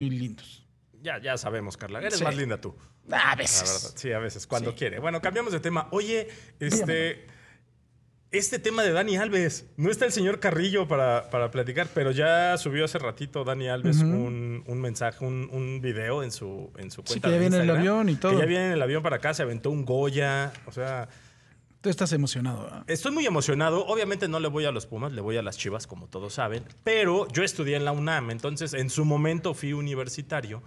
muy lindos. Ya, ya sabemos, Carla. Eres más linda tú. A veces. Sí, a veces, cuando quiere. Bueno, cambiamos de tema. Oye, este. Este tema de Dani Alves. No está el señor Carrillo para, para platicar, pero ya subió hace ratito Dani Alves un, mensaje, un, un, video en su, en su cuenta. Sí, que ya viene el avión y todo. Que ya viene el avión para acá, se aventó un Goya. O sea. Tú estás emocionado. Estoy muy emocionado. Obviamente no le voy a los Pumas, le voy a las Chivas, como todos saben. Pero yo estudié en la UNAM, entonces en su momento fui universitario.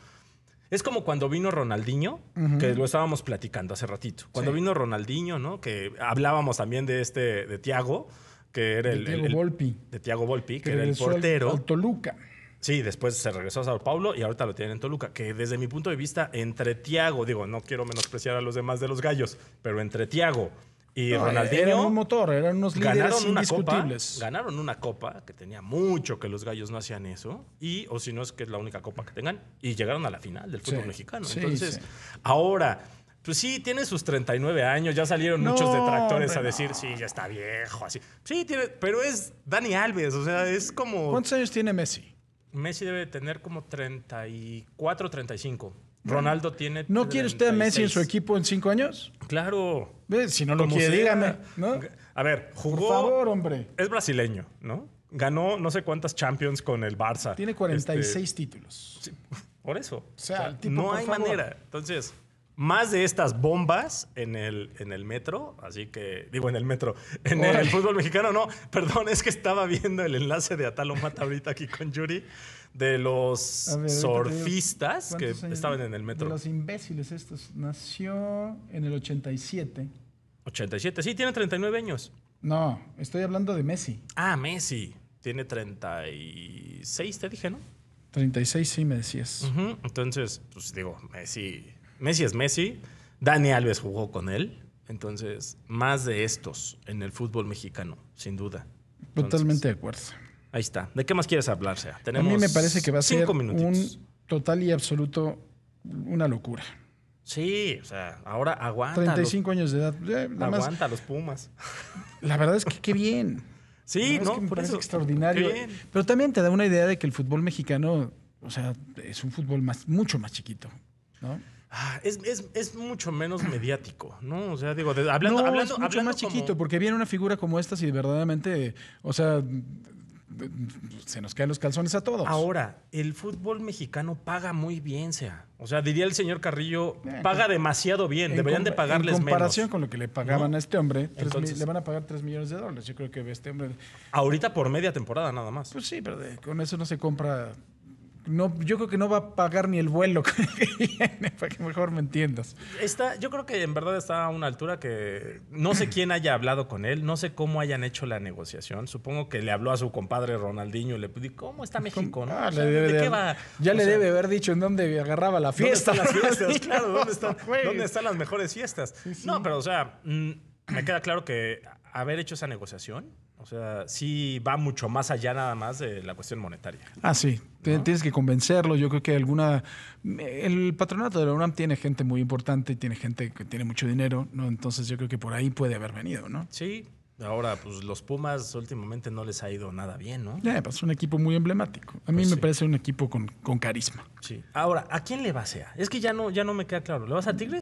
Es como cuando vino Ronaldinho, que lo estábamos platicando hace ratito. Cuando vino Ronaldinho, ¿no? Que hablábamos también de este, de Tiago, que era el. Tiago Volpi. De Tiago Volpi, que, era el portero. Al, Toluca. Sí, después se regresó a Sao Paulo y ahorita lo tienen en Toluca. Que desde mi punto de vista, entre Tiago, digo, no quiero menospreciar a los demás de los gallos, pero entre Tiago y Ronaldinho. Era un motor, eran unos indiscutibles. Una copa, ganaron una copa, que tenía mucho que los gallos no hacían eso. Y, o si no, es que es la única copa que tengan. Y llegaron a la final del fútbol mexicano. Entonces, ahora. Pues sí, tiene sus 39 años, ya salieron muchos detractores a decir, sí, ya está viejo, así. Sí, tiene, pero es Dani Alves, o sea, es como... ¿Cuántos años tiene Messi? Messi debe tener como 34, 35. Ronaldo tiene. ¿No quiere usted a Messi en su equipo en cinco años? Claro. Si no lo quiere, dígame. A ver, jugó. Por favor, hombre. Es brasileño, ¿no? Ganó no sé cuántas Champions con el Barça. Tiene 46 este, títulos. por eso. O sea, no hay manera. Entonces más de estas bombas en el, metro, así que digo en el metro, en el, fútbol mexicano, no, perdón, es que estaba viendo el enlace de Atalo Mata ahorita aquí con Yuri, de los surfistas que estaban en el metro. De los imbéciles estos, nació en el 87. 87, sí, tiene 39 años. No, estoy hablando de Messi. Ah, Messi, tiene 36, te dije, ¿no? 36, sí, me decías. Entonces, pues digo, Messi Messi es Messi. Dani Alves jugó con él. Entonces, más de estos en el fútbol mexicano, sin duda. Totalmente de acuerdo. Ahí está. ¿De qué más quieres hablar? Sea, a mí me parece que va a ser un total y absoluto, una locura. Sí, o sea, ahora aguanta. 35 años de edad. Eh, aguanta los Pumas. La verdad es que qué bien. Sí, ¿no? Es extraordinario. Pero también te da una idea de que el fútbol mexicano, o sea, es un fútbol más, mucho más chiquito. Ah, es, mucho menos mediático, ¿no? O sea, digo, hablando, hablando, mucho más chiquito, porque viene una figura como esta y verdaderamente, o sea, se nos caen los calzones a todos. Ahora, el fútbol mexicano paga muy bien, sea. O sea, diría el señor Carrillo, eh, paga demasiado bien, deberían de pagarles menos. En comparación con lo que le pagaban a este hombre, le van a pagar 3 millones de dólares. Yo creo que este hombre... Ahorita por media temporada nada más. Pues sí, pero con eso no se compra no, yo creo que no va a pagar ni el vuelo que viene, para que mejor me entiendas. yo creo que en verdad está a una altura que no sé quién haya hablado con él, no sé cómo hayan hecho la negociación. Supongo que le habló a su compadre Ronaldinho, le pidió, ¿cómo está México? ¿no? Ya le debe haber dicho en dónde agarraba la fiesta. están las fiestas? claro, ¿dónde están, las mejores fiestas? No, pero o sea, mm, me queda claro que haber hecho esa negociación o sea, sí va mucho más allá nada más de la cuestión monetaria. Ah, sí. Tienes que convencerlo. Yo creo que alguna... El patronato de la UNAM tiene gente muy importante, tiene gente que tiene mucho dinero, ¿no? Entonces yo creo que por ahí puede haber venido, ¿no? Sí. Ahora, pues los Pumas últimamente no les ha ido nada bien, ¿no? Ya, eh, pues un equipo muy emblemático. A mí pues me parece un equipo con, con, carisma. Sí. Ahora, ¿a quién le va a? ser? Es que ya no, ya no me queda claro. ¿Le vas a Tigres?